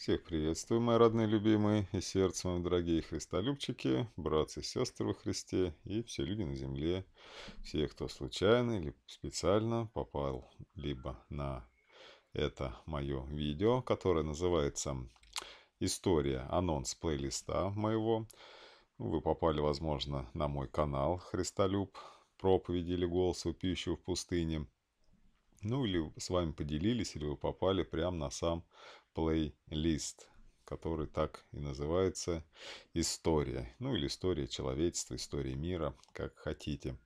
Всех приветствую, мои родные любимые и сердцем мои дорогие христолюбчики, братцы и сестры во Христе и все люди на земле. Все, кто случайно или специально попал либо на это мое видео, которое называется «История анонс плейлиста моего». Вы попали, возможно, на мой канал «Христолюб. Проповеди или голос вопиющего в пустыне». Ну или с вами поделились, или вы попали прямо на сам плейлист, который так и называется «История». Ну или «История человечества», «История мира», как хотите.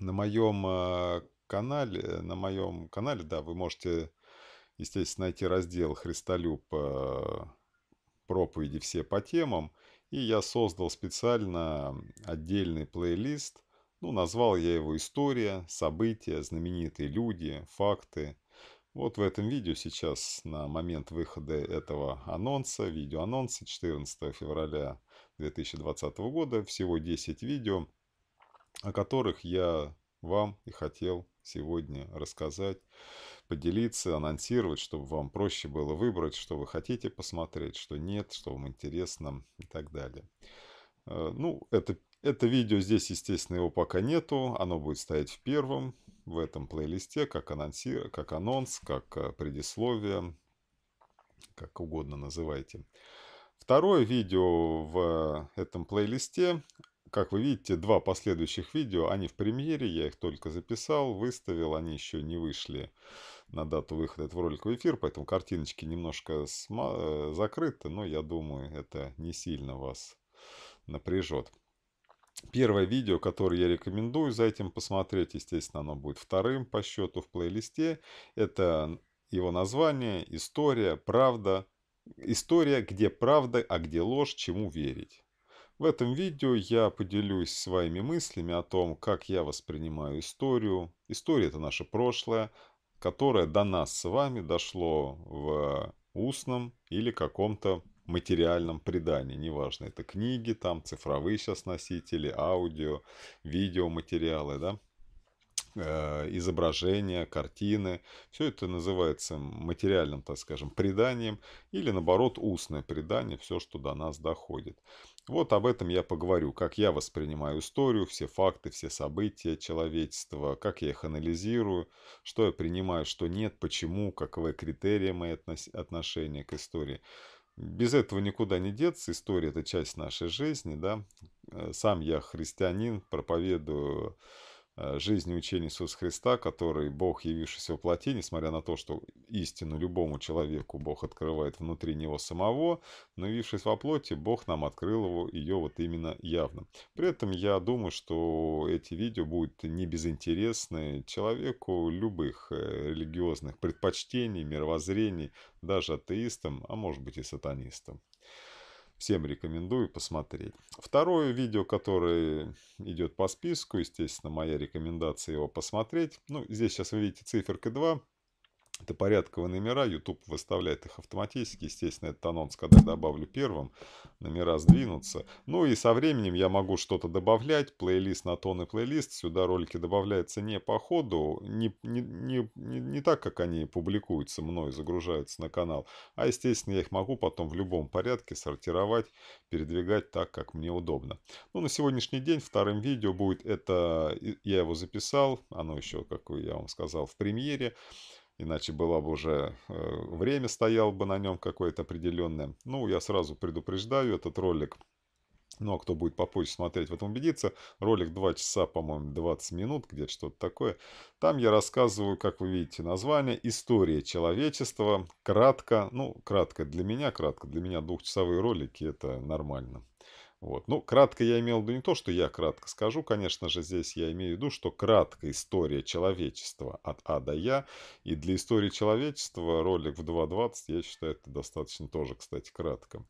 На моем э, канале, э, на моем канале, да, вы можете, естественно, найти раздел «Христолюб э, проповеди все по темам». И я создал специально отдельный плейлист. Ну, назвал я его «История», «События», «Знаменитые люди», «Факты», вот в этом видео сейчас на момент выхода этого анонса, видео анонса 14 февраля 2020 года, всего 10 видео, о которых я вам и хотел сегодня рассказать, поделиться, анонсировать, чтобы вам проще было выбрать, что вы хотите посмотреть, что нет, что вам интересно и так далее. Э, ну, это это видео здесь, естественно, его пока нету. Оно будет стоять в первом, в этом плейлисте, как, анонси... как анонс, как э, предисловие, как угодно называйте. Второе видео в э, этом плейлисте. Как вы видите, два последующих видео, они в премьере, я их только записал, выставил, они еще не вышли на дату выхода этого ролика в эфир, поэтому картиночки немножко сма... Э, закрыты, но я думаю, это не сильно вас напряжет. Первое видео, которое я рекомендую за этим посмотреть, естественно, оно будет вторым по счету в плейлисте. Это его название «История, правда». История, где правда, а где ложь, чему верить. В этом видео я поделюсь своими мыслями о том, как я воспринимаю историю. История – это наше прошлое, которое до нас с вами дошло в устном или каком-то материальном предании. Неважно, это книги, там цифровые сейчас носители, аудио, видеоматериалы, да, э, изображения, картины. Все это называется материальным, так скажем, преданием или, наоборот, устное предание, все, что до нас доходит. Вот об этом я поговорю, как я воспринимаю историю, все факты, все события человечества, как я их анализирую, что я принимаю, что нет, почему, каковы критерии мои отношения к истории. Без этого никуда не деться, история – это часть нашей жизни, да. Э, сам я христианин, проповедую Э, жизни учения Иисуса Христа, который Бог, явившийся в плоти, несмотря на то, что истину любому человеку Бог открывает внутри него самого, но явившись во плоти, Бог нам открыл его, ее вот именно явно. При этом я думаю, что эти видео будут не безинтересны человеку любых э, религиозных предпочтений, мировоззрений, даже атеистам, а может быть и сатанистам. Всем рекомендую посмотреть. Второе видео, которое идет по списку, естественно, моя рекомендация его посмотреть. Ну, здесь сейчас вы видите циферка 2 это порядковые номера, YouTube выставляет их автоматически, естественно, этот анонс, когда я добавлю первым, номера сдвинутся. Ну и со временем я могу что-то добавлять, плейлист на тон и плейлист, сюда ролики добавляются не по ходу, не, не, не, не, не так, как они публикуются мной, загружаются на канал, а, естественно, я их могу потом в любом порядке сортировать, передвигать так, как мне удобно. Ну, на сегодняшний день вторым видео будет это, я его записал, оно еще, как я вам сказал, в премьере, иначе было бы уже э, время стояло бы на нем какое-то определенное. Ну, я сразу предупреждаю, этот ролик, ну, а кто будет попозже смотреть, в этом убедится, ролик 2 часа, по-моему, 20 минут, где-то что-то такое. Там я рассказываю, как вы видите название, история человечества, кратко, ну, кратко для меня, кратко для меня двухчасовые ролики, это нормально. Вот. Ну, кратко я имел в виду не то, что я кратко скажу, конечно же, здесь я имею в виду, что кратко история человечества от А до Я. И для истории человечества ролик в 2.20, я считаю, это достаточно тоже, кстати, кратко.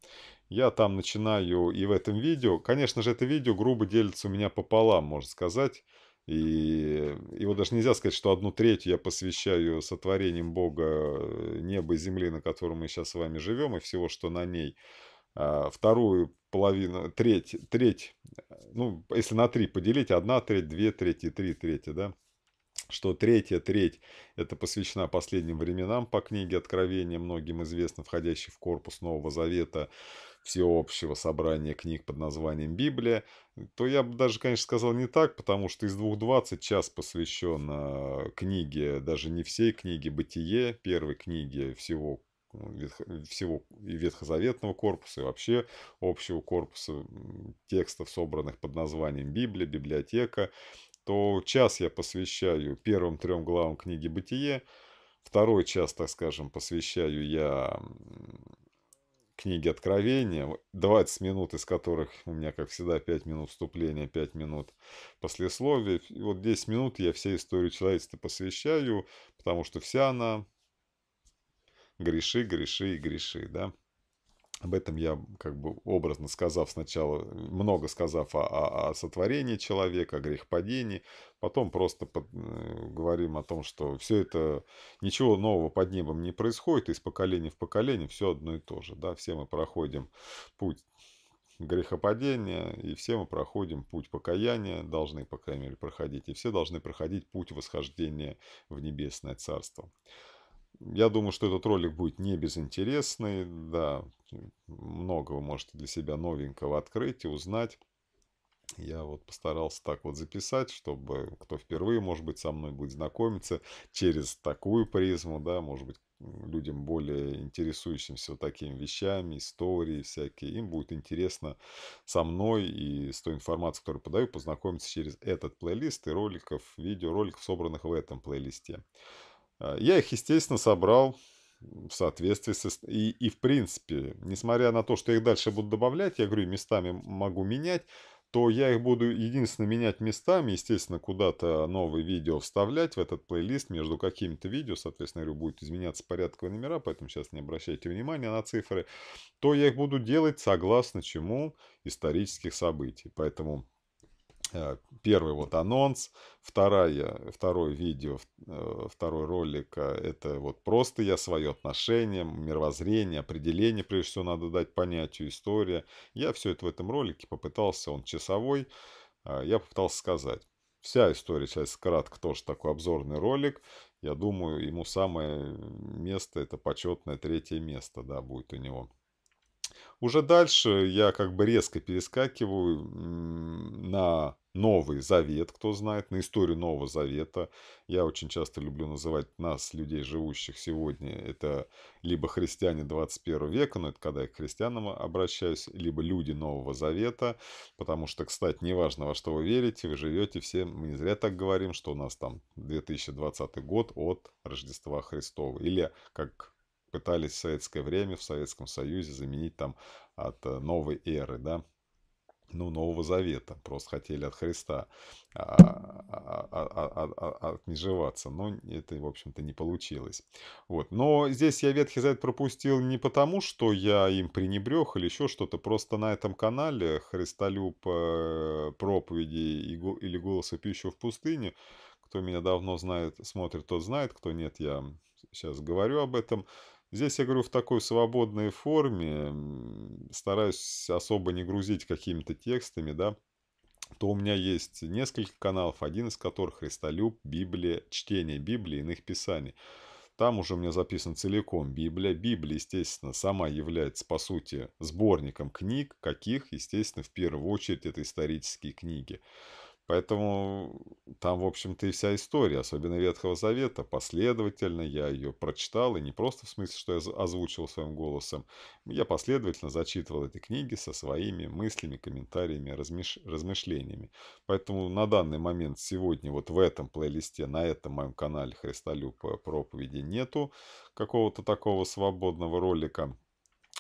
Я там начинаю и в этом видео, конечно же, это видео грубо делится у меня пополам, можно сказать. И его даже нельзя сказать, что одну треть я посвящаю сотворением Бога э, неба и земли, на котором мы сейчас с вами живем, и всего, что на ней. А вторую половина, треть, треть, ну, если на три поделить, одна треть, две трети, три трети, да, что третья треть – это посвящена последним временам по книге Откровения, многим известно, входящей в корпус Нового Завета, всеобщего собрания книг под названием «Библия», то я бы даже, конечно, сказал не так, потому что из двух двадцать час посвящен э, книге, даже не всей книге «Бытие», первой книге всего ну, э, всего и ветхозаветного корпуса, и вообще общего корпуса текстов, собранных под названием Библия, библиотека, то час я посвящаю первым трем главам книги «Бытие», второй час, так скажем, посвящаю я книге Откровения, 20 минут из которых у меня, как всегда, 5 минут вступления, 5 минут послесловия. И вот 10 минут я всей истории человечества посвящаю, потому что вся она греши, греши и греши, да. Об этом я, как бы образно сказав сначала, много сказав о, о, о сотворении человека, о грехопадении, потом просто под, э, говорим о том, что все это, ничего нового под небом не происходит, из поколения в поколение все одно и то же, да, все мы проходим путь грехопадения, и все мы проходим путь покаяния, должны, по крайней мере, проходить, и все должны проходить путь восхождения в небесное царство. Я думаю, что этот ролик будет не безинтересный, да, много вы можете для себя новенького открыть и узнать. Я вот постарался так вот записать, чтобы кто впервые, может быть, со мной будет знакомиться через такую призму, да, может быть, людям более интересующимся вот такими вещами, истории всякие, им будет интересно со мной и с той информацией, которую подаю, познакомиться через этот плейлист и роликов, видеороликов, собранных в этом плейлисте. А, я их, естественно, собрал в соответствии с... И, и в принципе, несмотря на то, что я их дальше буду добавлять, я говорю, местами могу менять, то я их буду единственно менять местами, естественно, куда-то новые видео вставлять в этот плейлист между какими-то видео, соответственно, говорю, будет изменяться порядковые номера, поэтому сейчас не обращайте внимания на цифры, то я их буду делать согласно чему исторических событий. Поэтому Э, первый вот анонс, вторая, второе видео, э, второй ролик э, – это вот просто я свое отношение, мировоззрение, определение, прежде всего надо дать понятию, история. Я все это в этом ролике попытался, он часовой, а я попытался сказать. Вся история сейчас кратко тоже такой обзорный ролик. Я думаю, ему самое место, это почетное третье место, да, будет у него. Уже дальше я как бы резко перескакиваю на Новый Завет, кто знает, на историю Нового Завета. Я очень часто люблю называть нас, людей, живущих сегодня, это либо христиане 21 века, но это когда я к христианам обращаюсь, либо люди Нового Завета, потому что, кстати, неважно, во что вы верите, вы живете все, мы не зря так говорим, что у нас там 2020 год от Рождества Христова, или, как пытались в советское время в Советском Союзе заменить там от э, новой эры, да, ну, Нового Завета, просто хотели от Христа а, а, а, отмежеваться, но это, в общем-то, не получилось. Вот. Но здесь я Ветхий Завет пропустил не потому, что я им пренебрег или еще что-то, просто на этом канале «Христолюб э, проповеди или голос пищу в пустыне», кто меня давно знает, смотрит, тот знает, кто нет, я сейчас говорю об этом – Здесь я говорю в такой свободной форме, стараюсь особо не грузить какими-то текстами, да, то у меня есть несколько каналов, один из которых «Христолюб», «Библия», «Чтение Библии» иных писаний. Там уже у меня записан целиком Библия. Библия, естественно, сама является, по сути, сборником книг, каких, естественно, в первую очередь это исторические книги. Поэтому там, в общем-то, и вся история, особенно Ветхого Завета, последовательно я ее прочитал, и не просто в смысле, что я озвучил своим голосом, я последовательно зачитывал эти книги со своими мыслями, комментариями, размыш... размышлениями. Поэтому на данный момент, сегодня, вот в этом плейлисте, на этом моем канале Христолюб проповеди нету какого-то такого свободного ролика,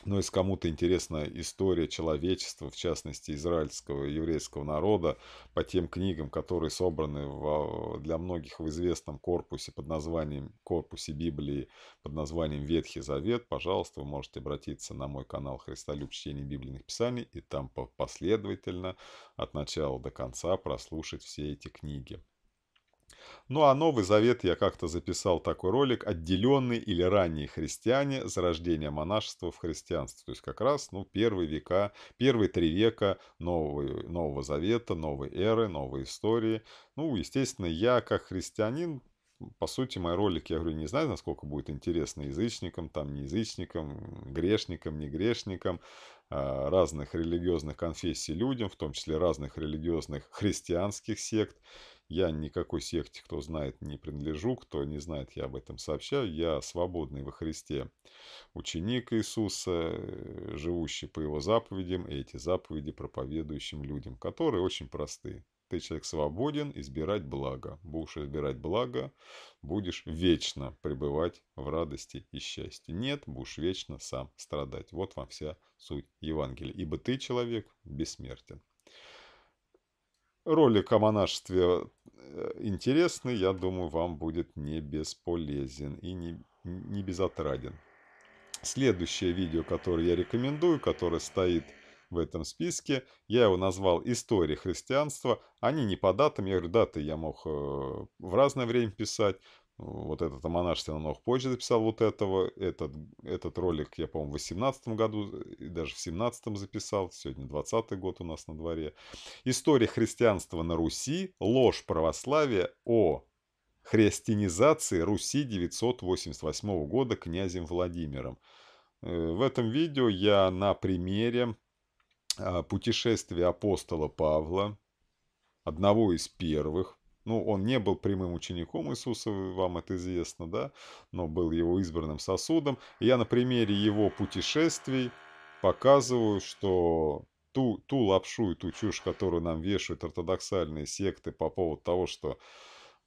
но ну, если кому-то интересна история человечества, в частности, израильского еврейского народа, по тем книгам, которые собраны в, для многих в известном корпусе под названием «Корпусе Библии», под названием «Ветхий Завет», пожалуйста, вы можете обратиться на мой канал «Христолюб. Чтение Библийных Писаний» и там последовательно от начала до конца прослушать все эти книги. Ну а Новый Завет я как-то записал такой ролик «Отделенные или ранние христиане. Зарождение монашества в христианстве». То есть как раз ну, первые века, первые три века нового, нового Завета, новой эры, новой истории. Ну, естественно, я как христианин по сути, мой ролик, я говорю, не знаю, насколько будет интересно язычникам, там, не язычникам, грешникам, не грешникам, а, разных религиозных конфессий людям, в том числе разных религиозных христианских сект. Я никакой секте, кто знает, не принадлежу, кто не знает, я об этом сообщаю. Я свободный во Христе ученик Иисуса, живущий по его заповедям, и эти заповеди проповедующим людям, которые очень просты. Ты человек свободен избирать благо. Будешь избирать благо, будешь вечно пребывать в радости и счастье. Нет, будешь вечно сам страдать. Вот вам вся суть Евангелия. Ибо ты человек бессмертен ролик о монашестве Э, интересный, я думаю, вам будет не бесполезен и не, не безотраден. Следующее видео, которое я рекомендую, которое стоит в этом списке, я его назвал «История христианства». Они не по датам, я говорю, даты я мог э, в разное время писать, вот этот амонаж все намного позже записал вот этого. Этот, этот ролик я, по-моему, в 18 году и даже в 17 записал. Сегодня 20 год у нас на дворе. История христианства на Руси. Ложь православия о христианизации Руси 988 года князем Владимиром. Э, в этом видео я на примере а, путешествия апостола Павла, одного из первых ну, он не был прямым учеником Иисуса, вам это известно, да, но был его избранным сосудом. я на примере его путешествий показываю, что ту, ту лапшу и ту чушь, которую нам вешают ортодоксальные секты по поводу того, что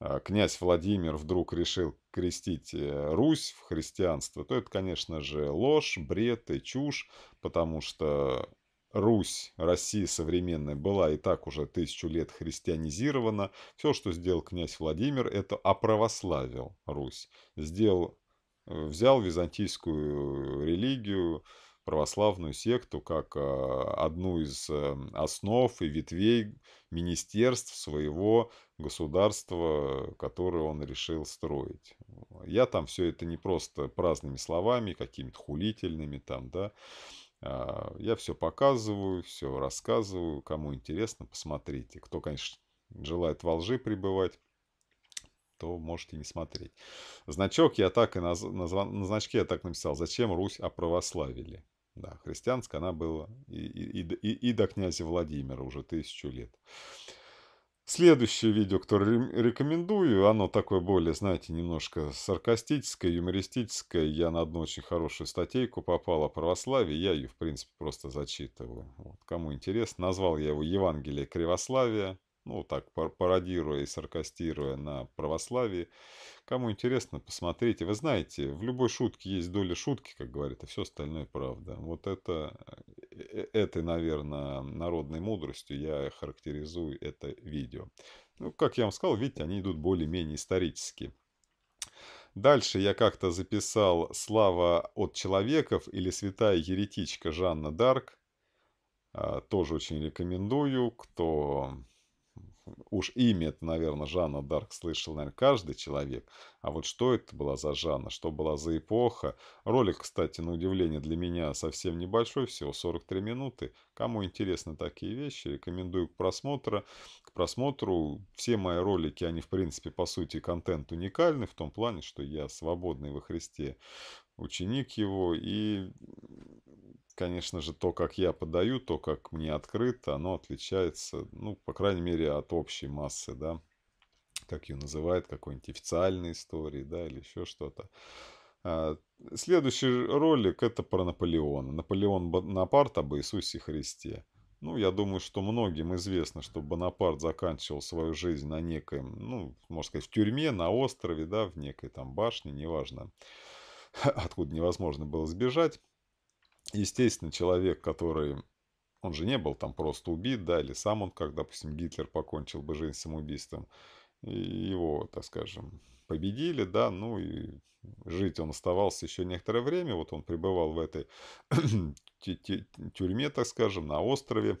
а, князь Владимир вдруг решил крестить э, Русь в христианство, то это, конечно же, ложь, бред и чушь, потому что Русь, Россия современная, была и так уже тысячу лет христианизирована. Все, что сделал князь Владимир, это оправославил Русь. Сделал, э, взял византийскую религию, православную секту, как а, одну из э, основ и ветвей министерств своего государства, которое он решил строить. Я там все это не просто праздными словами, какими-то хулительными там, да, а, я все показываю, все рассказываю. Кому интересно, посмотрите. Кто, конечно, желает во лжи пребывать, то можете не смотреть. Значок я так и наз... на значке я так написал. Зачем Русь оправославили? Да, христианская она была и, и, и, и до князя Владимира уже тысячу лет. Следующее видео, которое рекомендую, оно такое более, знаете, немножко саркастическое, юмористическое. Я на одну очень хорошую статейку попал о православии. Я ее, в принципе, просто зачитываю. Вот, кому интересно, назвал я его «Евангелие кривославия». Ну, так, пародируя и саркастируя на православии. Кому интересно, посмотрите. Вы знаете, в любой шутке есть доля шутки, как говорят, и все остальное правда. Вот это Э, этой, наверное, народной мудростью я характеризую это видео. Ну, как я вам сказал, видите, они идут более-менее исторически. Дальше я как-то записал «Слава от человеков» или «Святая еретичка» Жанна Дарк. А, тоже очень рекомендую, кто уж имя это, наверное, Жанна Дарк слышал, наверное, каждый человек. А вот что это была за Жанна, что была за эпоха. Ролик, кстати, на удивление для меня совсем небольшой, всего 43 минуты. Кому интересны такие вещи, рекомендую к просмотру. К просмотру все мои ролики, они, в принципе, по сути, контент уникальный в том плане, что я свободный во Христе ученик его, и конечно же, то, как я подаю, то, как мне открыто, оно отличается, ну, по крайней мере, от общей массы, да, как ее называют, какой-нибудь официальной истории, да, или еще что-то. А, следующий ролик это про Наполеона. Наполеон Бонапарт об Иисусе Христе. Ну, я думаю, что многим известно, что Бонапарт заканчивал свою жизнь на некой ну, можно сказать, в тюрьме, на острове, да, в некой там башне, неважно, откуда невозможно было сбежать естественно, человек, который... Он же не был там просто убит, да, или сам он, как, допустим, Гитлер покончил бы жизнь самоубийством, его, так скажем, победили, да, ну и жить он оставался еще некоторое время, вот он пребывал в этой тюрьме, так скажем, на острове.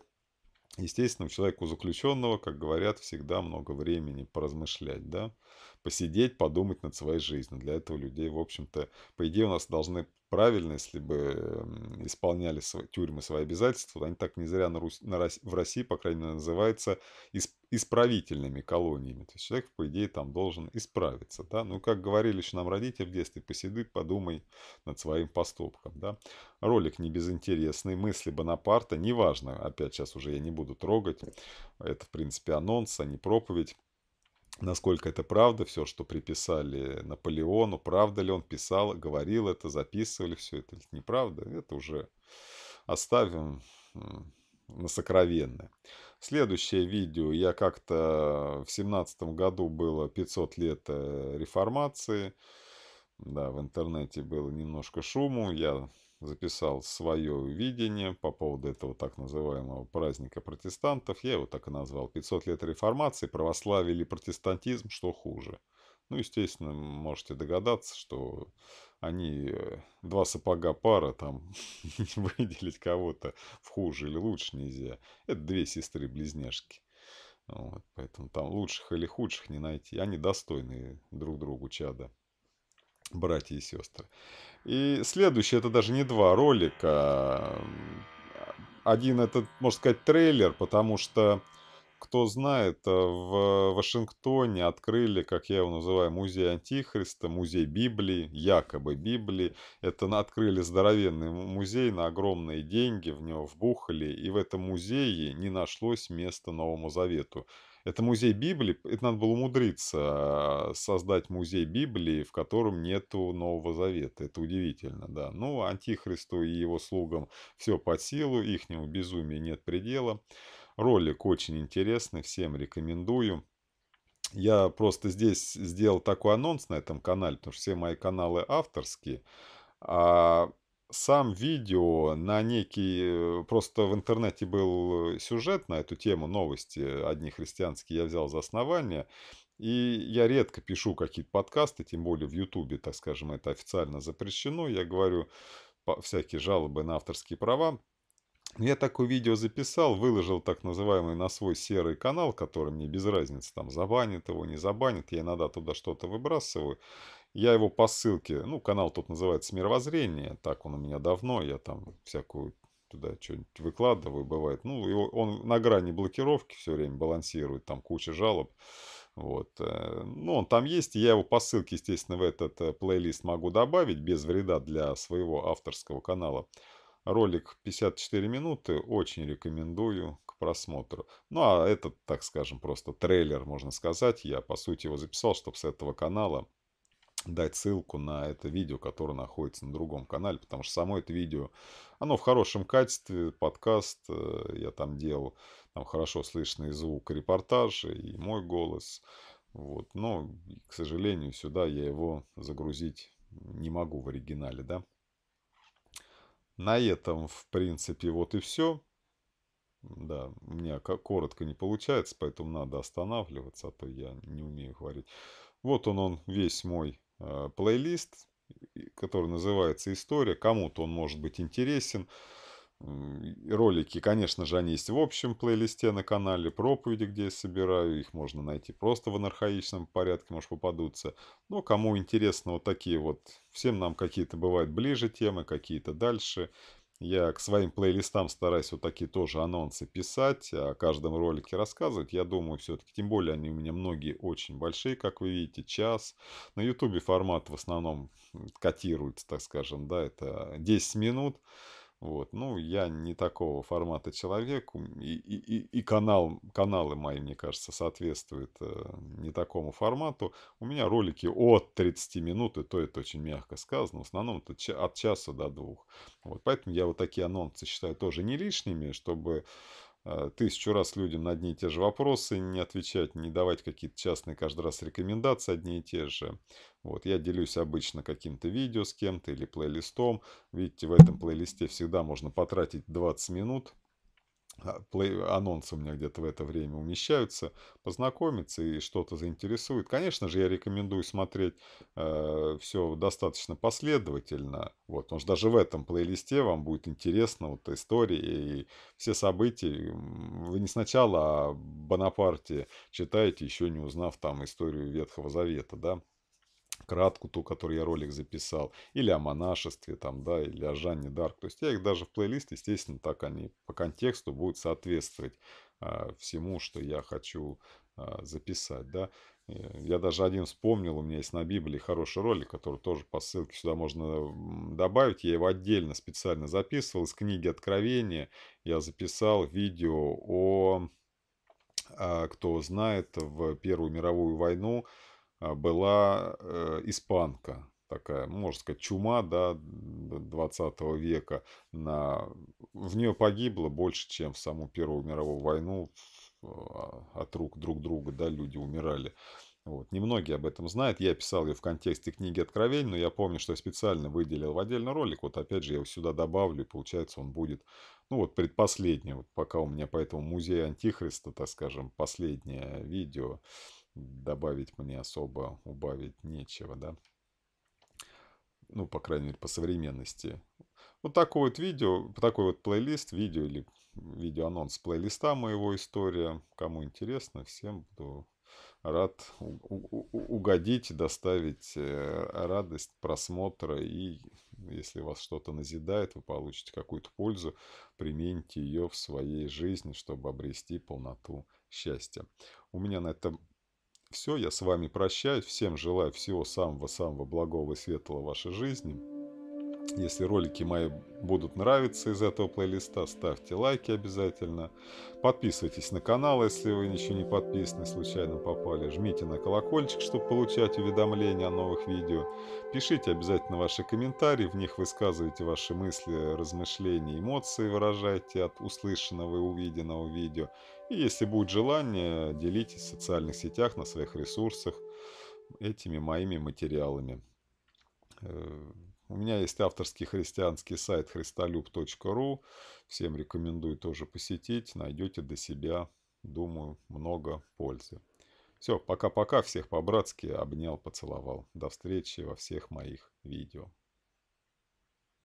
Естественно, у человека у заключенного, как говорят, всегда много времени поразмышлять, да посидеть, подумать над своей жизнью. Для этого людей, в общем-то, по идее у нас должны правильно, если бы исполняли свои, тюрьмы свои обязательства, они так не зря на Русь, на Рос, в России, по крайней мере, называются исправительными колониями. То есть человек, по идее, там должен исправиться. Да? Ну, как говорили еще нам родители в детстве, посиди, подумай над своим поступком. Да? Ролик не безинтересный, мысли Бонапарта, неважно, опять сейчас уже я не буду трогать. Это, в принципе, анонс, а не проповедь насколько это правда, все, что приписали Наполеону, правда ли он писал, говорил это, записывали все это, это неправда, это уже оставим на сокровенное. Следующее видео, я как-то в семнадцатом году было 500 лет э, реформации, да, в интернете было немножко шуму, я записал свое видение по поводу этого так называемого праздника протестантов. Я его так и назвал. 500 лет реформации, православие или протестантизм, что хуже. Ну, естественно, можете догадаться, что они э, два сапога пара, там выделить кого-то в хуже или лучше нельзя. Это две сестры-близняшки. Вот, поэтому там лучших или худших не найти. Они достойны друг другу чада братья и сестры. И следующий, это даже не два ролика. А, один, это, можно сказать, трейлер, потому что, кто знает, э, в Вашингтоне открыли, как я его называю, музей Антихриста, музей Библии, якобы Библии. Это открыли здоровенный музей на огромные деньги, в него вбухали, и в этом музее не нашлось места Новому Завету. Это музей Библии, это надо было умудриться а, создать музей Библии, в котором нету Нового Завета. Это удивительно, да. Ну, Антихристу и его слугам все под силу, ихнему безумию нет предела. Ролик очень интересный, всем рекомендую. Я просто здесь сделал такой анонс на этом канале, потому что все мои каналы авторские. А сам видео на некий... Э, просто в интернете был э, сюжет на эту тему, новости одни христианские я взял за основание. И я редко пишу какие-то подкасты, тем более в Ютубе, так скажем, это официально запрещено. Я говорю всякие жалобы на авторские права. Я такое видео записал, выложил так называемый на свой серый канал, который мне без разницы, там забанит его, не забанит, я иногда туда что-то выбрасываю. Я его по ссылке, ну, канал тут называется «Мировоззрение», так он у меня давно, я там всякую туда что-нибудь выкладываю, бывает. Ну, его, он на грани блокировки все время балансирует, там куча жалоб. Вот. Э, ну, он там есть, я его по ссылке, естественно, в этот э, плейлист могу добавить без вреда для своего авторского канала. Ролик 54 минуты, очень рекомендую к просмотру. Ну, а этот, так скажем, просто трейлер, можно сказать. Я, по сути, его записал, чтобы с этого канала дать ссылку на это видео, которое находится на другом канале, потому что само это видео, оно в хорошем качестве, подкаст, э, я там делал, там хорошо слышный звук репортаж и мой голос, вот, но, к сожалению, сюда я его загрузить не могу в оригинале, да. На этом, в принципе, вот и все. Да, у меня коротко не получается, поэтому надо останавливаться, а то я не умею говорить. Вот он, он весь мой Э, плейлист, который называется «История». Кому-то он может быть интересен. Ролики, конечно же, они есть в общем плейлисте на канале, проповеди, где я собираю, их можно найти просто в анархаичном порядке, может попадутся. Но кому интересно вот такие вот, всем нам какие-то бывают ближе темы, какие-то дальше, я к своим плейлистам стараюсь вот такие тоже анонсы писать, о а каждом ролике рассказывать. Я думаю, все-таки, тем более они у меня многие очень большие, как вы видите, час. На ютубе формат в основном котируется, так скажем, да, это 10 минут. Вот. Ну, я не такого формата человек, и, и, и канал, каналы мои, мне кажется, соответствуют э, не такому формату. У меня ролики от 30 минут, и то это очень мягко сказано, в основном это от часа до двух. Вот. Поэтому я вот такие анонсы считаю тоже не лишними, чтобы Э, тысячу раз людям на одни и те же вопросы не отвечать, не давать какие-то частные каждый раз рекомендации одни и те же. Вот, я делюсь обычно каким-то видео с кем-то или плейлистом. Видите, в этом плейлисте всегда можно потратить 20 минут, а, анонсы у меня где-то в это время умещаются, познакомиться и что-то заинтересует. Конечно же, я рекомендую смотреть э, все достаточно последовательно, вот, потому что даже в этом плейлисте вам будет интересно вот история и все события. Вы не сначала о Бонапарте читаете, еще не узнав там историю Ветхого Завета, да, кратку ту, которую я ролик записал, или о монашестве там, да, или о Жанне Дарк. То есть я их даже в плейлист, естественно, так они по контексту будут соответствовать э, всему, что я хочу э, записать, да. Э, я даже один вспомнил, у меня есть на Библии хороший ролик, который тоже по ссылке сюда можно добавить. Я его отдельно специально записывал из книги Откровения. Я записал видео о, а, кто знает, в Первую мировую войну а, была э, испанка такая, можно сказать, чума да, 20 века. На... В нее погибло больше, чем в саму Первую мировую войну а, от рук друг друга да, люди умирали. Вот. Немногие об этом знают. Я писал ее в контексте книги Откровений, но я помню, что я специально выделил в отдельный ролик. Вот опять же я его сюда добавлю, и получается он будет, ну вот предпоследний, вот пока у меня по этому музею Антихриста, так скажем, последнее видео добавить мне особо, убавить нечего, да. Ну, по крайней мере, по современности. Вот такое вот видео, такой вот плейлист, видео или видеоанонс плейлиста моего «История». Кому интересно, всем буду рад угодить, доставить э, радость просмотра. И если вас что-то назидает, вы получите какую-то пользу, примените ее в своей жизни, чтобы обрести полноту счастья. У меня на этом все, я с вами прощаюсь. Всем желаю всего самого-самого благого и светлого вашей жизни. Если ролики мои будут нравиться из этого плейлиста, ставьте лайки обязательно. Подписывайтесь на канал, если вы еще не подписаны, случайно попали. Жмите на колокольчик, чтобы получать уведомления о новых видео. Пишите обязательно ваши комментарии, в них высказывайте ваши мысли, размышления, эмоции выражайте от услышанного и увиденного видео. И если будет желание, делитесь в социальных сетях, на своих ресурсах этими моими материалами. Э, у меня есть авторский христианский сайт христолюб.ру. Всем рекомендую тоже посетить. Найдете для себя, думаю, много пользы. Все, пока-пока. Всех по-братски обнял, поцеловал. До встречи во всех моих видео.